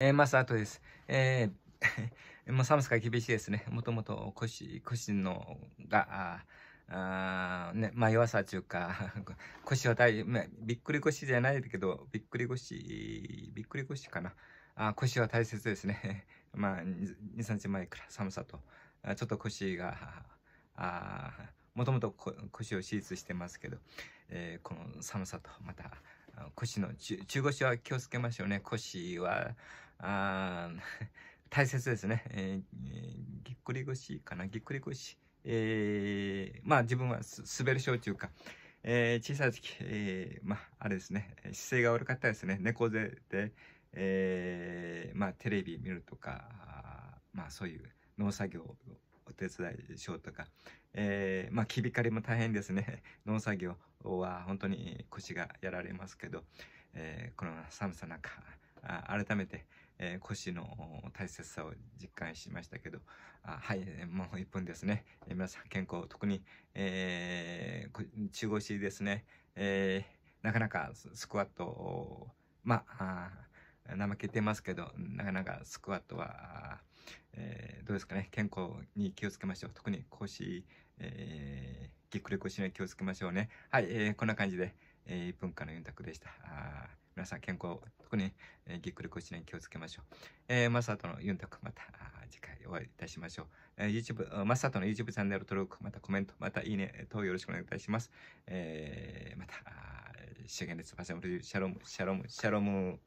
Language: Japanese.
えー、マスーです。えー、もう寒さが厳しいですね。もともと腰、腰のが、あね、まあ弱さというか、腰は大、まあ、びっくり腰じゃないけど、びっくり腰、びっくり腰かな。あ腰は大切ですね。まあ2、3日前から寒さと、ちょっと腰が、あもともと腰を手術してますけど、えー、この寒さと、また、腰の中腰は気をつけましょうね腰はあ 大切ですね。えー、ぎっくり腰かなぎっくり腰。えー、まあ自分は滑る症というか、えー、小さい時、えー、まああれですね、姿勢が悪かったですね。猫背で、えー、まあテレビ見るとか、まあそういう農作業お手伝いしようとか、えー、まあ、きびかりも大変ですね。農作業は本当に腰がやられますけど、えー、この寒さん中、改めて、えー、腰の大切さを実感しましたけど、あはい、もう1分ですね。えー、皆さん健康、特に、えー、中腰ですね、えなかなかスクワット、まあ、怠けてますけど、なかなかスクワットは、えー、どうですかね、健康に気をつけましょう。特に腰、えー、ぎっくり腰に気をつけましょうね。はい、えー、こんな感じで、えー、1分間の4択でした。皆さん健康、特に、えー、ぎっくり腰に気をつけましょう。えー、マサトのユンタク、また次回お会いいたしましょう。えー、YouTube、マサトの YouTube チャンネル登録、またコメント、またいいね等よろしくお願いいたします。えー、また、シゲネすパセムルシャロム、シャロム、シャロム。